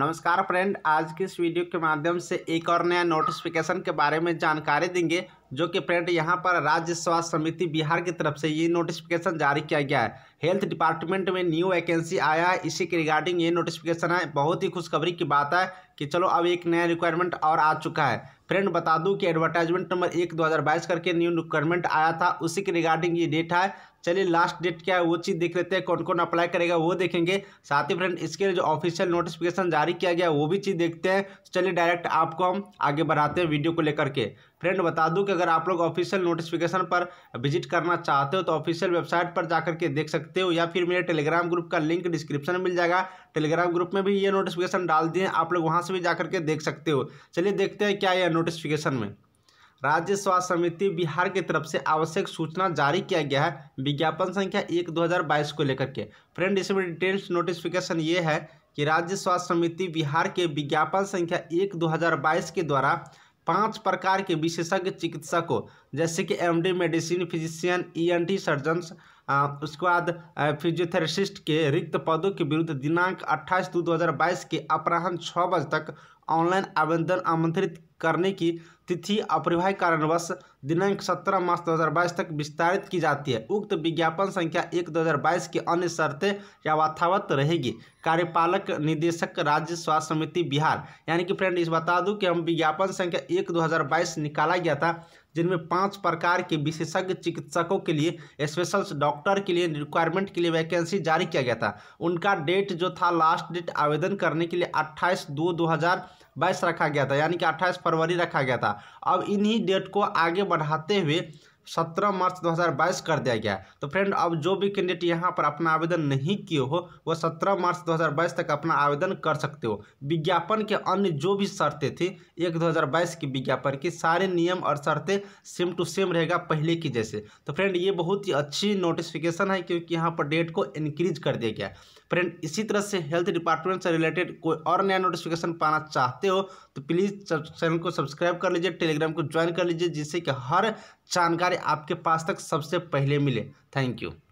नमस्कार फ्रेंड आज की इस वीडियो के माध्यम से एक और नया नोटिफिकेशन के बारे में जानकारी देंगे जो कि फ्रेंड यहाँ पर राज्य स्वास्थ्य समिति बिहार की तरफ से ये नोटिफिकेशन जारी किया गया है हेल्थ डिपार्टमेंट में न्यू वैकेंसी आया है इसी के रिगार्डिंग ये नोटिफिकेशन है बहुत ही खुशखबरी की बात है कि चलो अब एक नया रिक्वायरमेंट और आ चुका है फ्रेंड बता दूं कि एडवर्टाइजमेंट नंबर एक 2022 करके न्यू रिक्वायरमेंट आया था उसी के रिगार्डिंग ये डेट है चलिए लास्ट डेट क्या है वो चीज़ देख लेते हैं कौन कौन अप्लाई करेगा वो देखेंगे साथ ही फ्रेंड इसके लिए जो ऑफिशियल नोटिफिकेशन जारी किया गया वो भी चीज़ देखते हैं चलिए डायरेक्ट आपको हम आगे बढ़ाते हैं वीडियो को लेकर के फ्रेंड बता दूं कि अगर आप लोग ऑफिशियल नोटिफिकेशन पर विजिट करना चाहते हो तो ऑफिशियल वेबसाइट पर जाकर के देख सकते हो या फिर मेरे टेलीग्राम ग्रुप का लिंक डिस्क्रिप्शन में मिल जाएगा टेलीग्राम ग्रुप में भी ये नोटिफिकेशन डाल दिए आप लोग वहाँ से भी जाकर के देख सकते हो चलिए देखते हैं क्या यह नोटिफिकेशन में राज्य स्वास्थ्य समिति बिहार की तरफ से आवश्यक सूचना जारी किया गया है विज्ञापन संख्या एक बाईस को लेकर के फ्रेंड इसमें डिटेल्स नोटिफिकेशन ये है कि राज्य स्वास्थ्य समिति बिहार के विज्ञापन संख्या एक बाईस के द्वारा पांच प्रकार के विशेषज्ञ चिकित्सकों जैसे कि MD medicine physician ENT surgeon उसके बाद फिजियोथेरेपिस्ट के रिक्त पदों के विरुद्ध दिनांक 28 दो 2022 के अपराह्न छः बजे तक ऑनलाइन आवेदन आमंत्रित करने की तिथि अपरिवाही कारणवश दिनांक 17 मार्च 2022 तक विस्तारित की जाती है उक्त विज्ञापन संख्या एक 2022 की अन्य शर्तें यथावत रहेगी कार्यपालक निदेशक राज्य स्वास्थ्य समिति बिहार यानी कि फ्रेंड इस बता दूं कि हम विज्ञापन संख्या एक 2022 निकाला गया था जिनमें पांच प्रकार के विशेषज्ञ चिकित्सकों के लिए स्पेशल डॉक्टर के लिए रिक्वायरमेंट के लिए वैकेंसी जारी किया गया था उनका डेट जो था लास्ट डेट आवेदन करने के लिए अट्ठाईस दो दो हज़ार बाईस रखा गया था यानी कि अट्ठाईस फरवरी रखा गया था अब इन्हीं डेट को आगे बढ़ाते हुए सत्रह मार्च 2022 कर दिया गया तो फ्रेंड अब जो भी कैंडिडेट यहाँ पर अपना आवेदन नहीं किए हो वह सत्रह मार्च 2022 तक अपना आवेदन कर सकते हो विज्ञापन के अन्य जो भी शर्तें थी एक 2022 की विज्ञापन की सारे नियम और शर्तें सेम टू सेम रहेगा पहले की जैसे तो फ्रेंड ये बहुत ही अच्छी नोटिफिकेशन है क्योंकि यहाँ पर डेट को इनक्रीज कर दिया गया फ्रेंड इसी तरह से हेल्थ डिपार्टमेंट से रिलेटेड कोई और नया नोटिफिकेशन पाना चाहते हो तो प्लीज़ चैनल को सब्सक्राइब कर लीजिए टेलीग्राम को ज्वाइन कर लीजिए जिससे कि हर जानकारी आपके पास तक सबसे पहले मिले थैंक यू